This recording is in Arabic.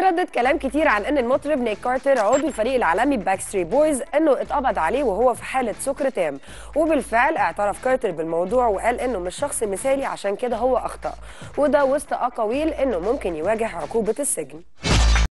اتردد كلام كتير عن ان المطرب نيك كارتر عضو الفريق العالمي باك ستري بويز انه اتقبض عليه وهو في حاله سكر تام وبالفعل اعترف كارتر بالموضوع وقال انه مش شخص مثالي عشان كده هو اخطا وده وسط اقاويل انه ممكن يواجه عقوبه السجن